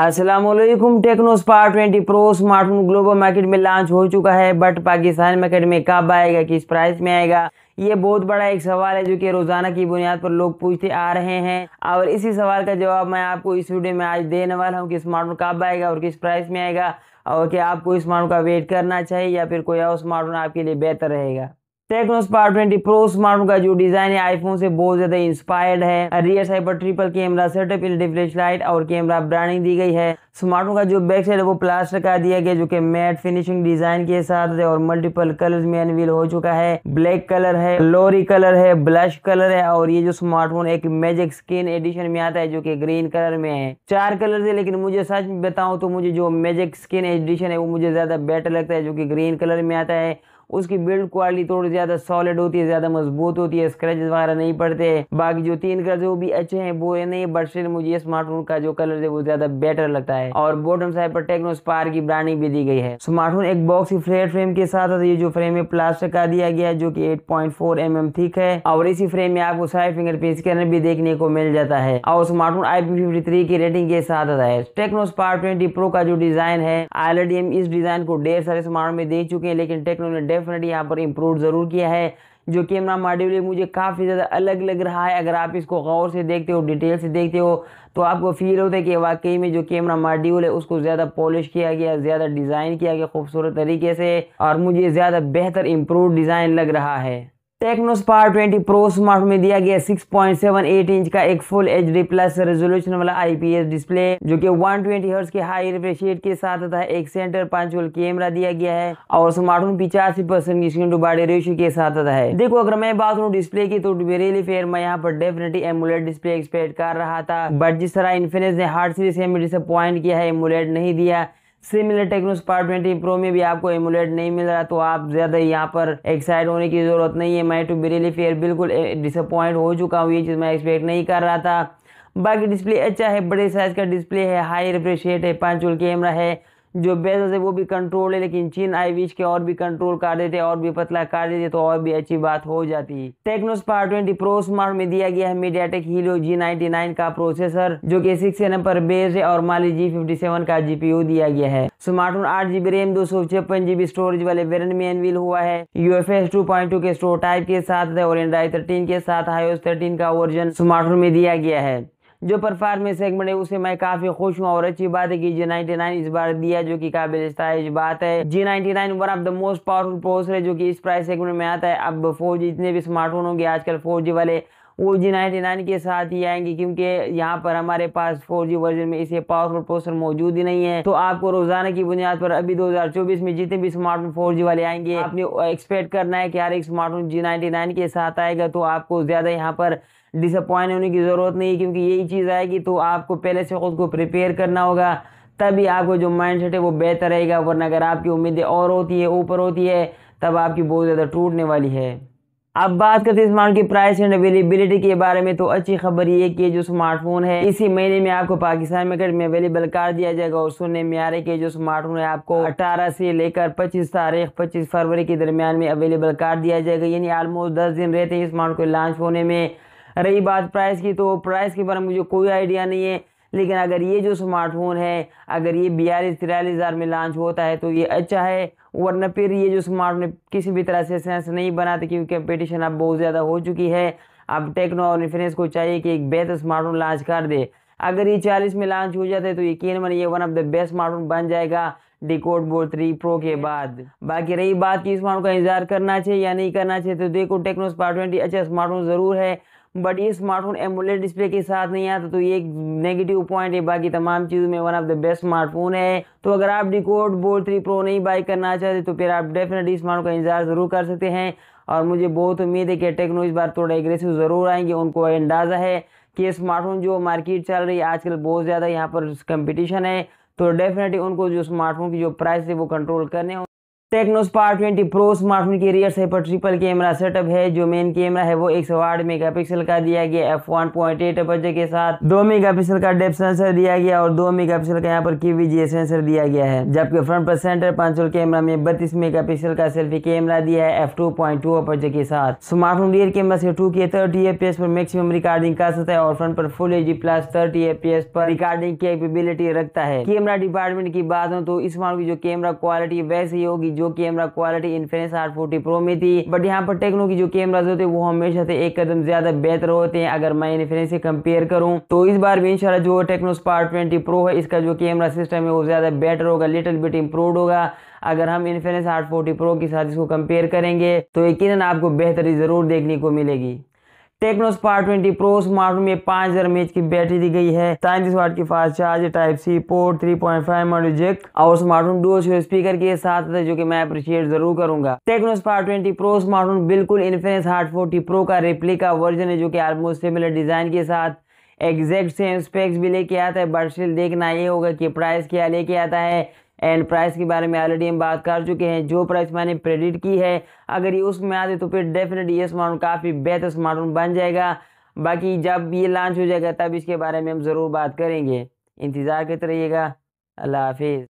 Aslam Tecno Spark 20 Pro smartphone global market में launch हो चुका है बट पाकिस्तान मार्केट में कब आएगा किस प्राइस में आएगा ये बहुत बड़ा एक सवाल है जो कि रोज़ाना की बुनियाद पर लोग पूछते आ रहे हैं और इसी सवाल का जवाब मैं आपको इस वीडियो में आज देने वाला हूँ कि स्मार्टफोन कब आएगा और किस प्राइस में आएगा और क्या आपको स्मार्टफोन का वेट करना चाहिए या फिर कोई और स्मार्टफोन आपके लिए बेहतर रहेगा Tecno spar twenty pro smartphone का जो डिजाइन है आईफोन से बहुत ज्यादा इंस्पायर्ड है रियर साइड पर ट्रिपल कैमरा सेटअप इन डिफ्लेश लाइट और कैमरा ब्रांडिंग दी गई है स्मार्टफोन का जो बैक साइड है वो प्लास्टर का दिया गया जो कि मैट फिनिशिंग डिजाइन के साथ है और मल्टीपल कलर में अनवील हो चुका है ब्लैक कलर है लोरी कलर है ब्लश कलर है और ये जो स्मार्टफोन एक मैजिक स्क्रीन एडिशन में आता है जो की ग्रीन कलर में है चार कलर है लेकिन मुझे सच बताऊं तो मुझे जो मैजिक स्क्रीन एडिशन है वो मुझे ज्यादा बेटर लगता है जो की ग्रीन कलर में आता है उसकी बिल्ड क्वालिटी थोड़ी ज़्यादा सॉलिड होती है ज़्यादा मजबूत होती है स्क्रेच वगैरह नहीं पड़ते बाकी जो तीन कलर वो भी अच्छे हैं वो है नहीं बट स्टिल मुझे स्मार्टफोन का जो कलर है वो ज़्यादा बेटर लगता है और बॉटम साइड पर टेक्नो स्पार की ब्रांडिंग भी दी गई है स्मार्टफोन एक बॉक्स की फ्लेट फ्रेम के साथ ये जो फ्रेम है प्लास्टिक का दिया गया है जो की eight point four M M thick है और इसी फ्रेम में आपको साइड फिंगर प्रिंट स्कैनर भी देखने को मिल जाता है और smartphone I P fifty three की रेटिंग के साथ आता है टेक्नो स्पार ट्वेंटी प्रो का जो डिजाइन है ऑलरेडी हम इस डिजाइन को ढेर सारे स्मार्ट में दे चुके हैं लेकिन टेक्नो ने डेफिनेटली यहाँ पर इम्प्रूव ज़रूर किया है जो कैमरा मॉड्यूल मॉड्यूल मुझे काफ़ी ज़्यादा अलग लग रहा है अगर आप इसको गौर से देखते हो डिटेल से देखते हो तो आपको फील होता है कि वाकई में जो कैमरा मॉड्यूल है उसको ज़्यादा पॉलिश किया गया ज़्यादा डिज़ाइन किया गया खूबसूरत तरीके से और मुझे ज़्यादा बेहतर इम्प्रूव डिज़ाइन लग रहा है Tecno spar twenty Pro smart में दिया गया 6.78 इंच का एक full H D plus resolution वाला आईपीएस डिस्प्ले जो कि 120 ट्वेंटी हर्ट्स के हाई रिफ्रेश रेट के साथ था एक सेंटर पांच वोल्ट कैमरा दिया गया है और स्मार्टफोन पिचासी परसेंट की स्क्रीन टू बॉडी रेशियो के साथ था है देखो अगर मैं बात करूँ डिस्प्ले की तो रियली फेयर मैं यहाँ पर डेफिनेटली एमुलेट डिस्प्ले एक्सपेक्ट कर रहा था बट जिस तरह इन्फिनिक्स ने हार्ड सीरीज से डिसअपॉइंट किया है एमुलेट नहीं दिया सिमिलर पार्ट ट्वेंटी प्रो में भी आपको एमुलेट नहीं मिल रहा तो आप ज़्यादा यहाँ पर एक्साइट होने की ज़रूरत नहीं है मैं टू बिरेली फेयर बिल्कुल डिसअपॉइंट हो चुका हूँ ये चीज़ मैं एक्सपेक्ट नहीं कर रहा था बाकी डिस्प्ले अच्छा है बड़े साइज़ का डिस्प्ले है हाई रिफ्रेश है पाँच चूल कैमरा है जो बेजस है वो भी कंट्रोल है लेकिन चीन आई विश के और भी कंट्रोल कर देते और भी पतला कर देते तो और भी अच्छी बात हो जाती Tecno Spark twenty Pro smart में दिया गया है MediaTek G ninety nine का प्रोसेसर जो की सिक्स एन पर बेस है और माली जी फिफ्टी सेवन का जीपीयू दिया गया है स्मार्टफोन आठ जीबी रैम दो सौ छप्पन जीबी स्टोरेज वाले वेरेंट में एनविल हुआ है U F S two point two के स्टोर टाइप के साथ और एंड्राइड थर्टीन के साथ आईओएस थर्टीन का वर्जन स्मार्टफोन में दिया गया है जो परफार्मेंस सेगमेंट है उसे मैं काफ़ी खुश हूँ और अच्छी बात है कि जी नाइनटी नाइन इस बार दिया जो कि काबिल बात है G ninety nine one of the most powerful processor है जो कि इस प्राइस सेगमेंट में आता है अब फोर जितने भी स्मार्टफोन होंगे आजकल फोर वाले वो जी नाइन्टी नाइन के साथ ही आएंगी क्योंकि यहाँ पर हमारे पास फोर जी वर्जन में इसे पावरफुल प्रोसेसर मौजूद ही नहीं है तो आपको रोजाना की बुनियाद पर अभी 2024 में जितने भी स्मार्टफोन फोर जी वाले आएंगे आपने एक्सपेक्ट करना है कि हर एक स्मार्टफोन जी नाइन्टी नाइन के साथ आएगा तो आपको ज़्यादा यहाँ पर डिसअपॉइंट होने की ज़रूरत नहीं क्योंकि यही चीज़ आएगी तो आपको पहले से खुद को प्रिपेयर करना होगा तभी आपको जो माइंड सेट है वो बेहतर रहेगा वरना अगर आपकी उम्मीदें और होती है ऊपर होती है तब आपकी बहुत ज़्यादा टूटने वाली है अब बात करते हैं स्मार्ट की प्राइस एंड अवेलेबिलिटी के बारे में तो अच्छी खबर ये कि जो स्मार्टफोन है इसी महीने में आपको पाकिस्तान मार्केट में अवेलेबल कर दिया जाएगा और सुनने में आ रहे कि जो स्मार्टफोन है आपको 18 से लेकर 25 तारीख 25 फरवरी के दरमियान में अवेलेबल कर दिया जाएगा यानी ऑलमोस्ट दस दिन रहते हैं स्मार्टफोन लॉन्च होने में रही बात प्राइस की तो प्राइस के बारे में मुझे कोई आइडिया नहीं है लेकिन अगर ये जो स्मार्टफोन है अगर ये बयालीस तिरालीस हज़ार में लॉन्च होता है तो ये अच्छा है वरना फिर ये जो स्मार्टफोन किसी भी तरह से सेंस नहीं बनाते क्योंकि कंपटीशन अब बहुत ज़्यादा हो चुकी है अब टेक्नो और इन्फ्रेंस को चाहिए कि एक बेहतर स्मार्टफोन लॉन्च कर दे अगर ये चालीस में लॉन्च हो जाता है तो यकीन मन ये one of the best smartphone बन जाएगा डिकोड बोर्ड थ्री प्रो के बाद बाकी रही बात कि स्मार्टफोन का इंतजार करना चाहिए या नहीं करना चाहिए तो देखो टेक्नो स्मार्ट ट्वेंटी अच्छा स्मार्टफोन ज़रूर है बट ये स्मार्टफोन एमुलेट डिस्प्ले के साथ नहीं आता तो ये एक नेगेटिव पॉइंट है बाकी तमाम चीज़ों में one of the best smartphone है तो अगर आप डिकोड बोल थ्री प्रो नहीं बाई करना चाहते तो फिर आप डेफिनेटली स्मार्टफोन का इंतजार ज़रूर कर सकते हैं और मुझे बहुत उम्मीद है कि टेक्नो इस बार थोड़ा एग्रेसिव ज़रूर आएंगे उनको अंदाज़ा है कि स्मार्टफोन जो मार्केट चल रही है आजकल बहुत ज़्यादा यहाँ पर कंपटीशन है तो डेफिनेटली उनको जो स्मार्टफोन की जो प्राइस है वो कंट्रोल करने Tecno spark twenty pro smartphone के रियर साइड पर ट्रिपल कैमरा सेटअप है जो मेन कैमरा है वो एक सौ आठ मेगा पिक्सल का दिया गया एफ वन पॉइंट एट बजे के साथ दो मेगा पिक्सल का डेप सेंसर दिया गया और दो मेगा पिक्सल का यहाँ पर कीवीजीए सेंसर दिया गया है जबकि फ्रंट पर सेंटर पांचोल कैमरा में बत्तीस मेगा पिक्सल का सेल्फी कैमरा दिया है एफ टू पॉइंट टू बजे के साथ स्मार्टफोन रियर कैमरा से टू के थर्टी एफ पर मैक्सिमम रिकॉर्डिंग कर सकता है और फ्रंट पर full H plus thirty F पर रिकॉर्डिंग कैपेबिलिटी रखता है कैमरा डिपार्टमेंट की बात हो तो इस की जो कैमरा क्वालिटी वैसे ही होगी जो camera quality Infinix R forty pro में थी बट यहाँ पर टेक्नो की जो कैमराज होते हैं वो हमेशा से एक कदम ज्यादा बेहतर होते हैं अगर मैं इन्फिनिक्स से कंपेयर करूँ तो इस बार भी इनशाला जो टेक्नो स्पार्ट ट्वेंटी प्रो है इसका जो कैमरा सिस्टम है वो ज़्यादा बेटर होगा लिटिल बिट इम्प्रूव होगा अगर हम इन्फिनिक्स आर फोर्टी प्रो के साथ इसको कंपेयर करेंगे तो यकीन आपको बेहतरी ज़रूर देखने को मिलेगी Tecno spar twenty pro smartphone में पांच हज़ार एम की बैटरी दी गई है सैंतीस वाट की fast charge type C port three point five model और स्मार्टफोन डो स्पीकर के साथ है जो कि मैं अप्रिशिएट जरूर करूंगा Tecno spar twenty pro smartphone बिल्कुल इन्फिनिक्स हार्ट फोर्टी प्रो का का वर्जन है जो कि ऑलमोस्ट सिमिलर डिजाइन के साथ एग्जैक्ट सेम स्पेक्स भी लेके आता है बट स्टिल देखना ये होगा कि प्राइस क्या लेके आता है एंड प्राइस के बारे में ऑलरेडी हम बात कर चुके हैं जो प्राइस मैंने प्रेडिट की है अगर ये उसमें आ जाए तो फिर डेफिनेटली ये स्मार्टफोन काफ़ी बेहतर स्मार्टफोन बन जाएगा बाकी जब ये लॉन्च हो जाएगा तब इसके बारे में हम ज़रूर बात करेंगे इंतज़ार करते रहिएगा अल्लाह हाफिज़